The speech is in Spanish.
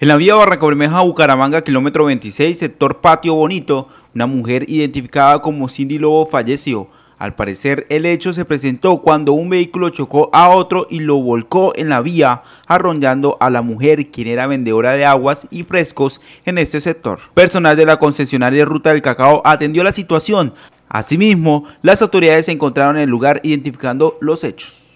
En la vía Barranca Bermeja, Bucaramanga, kilómetro 26, sector Patio Bonito, una mujer identificada como Cindy Lobo falleció. Al parecer, el hecho se presentó cuando un vehículo chocó a otro y lo volcó en la vía, arrollando a la mujer, quien era vendedora de aguas y frescos en este sector. Personal de la concesionaria Ruta del Cacao atendió la situación. Asimismo, las autoridades se encontraron en el lugar identificando los hechos.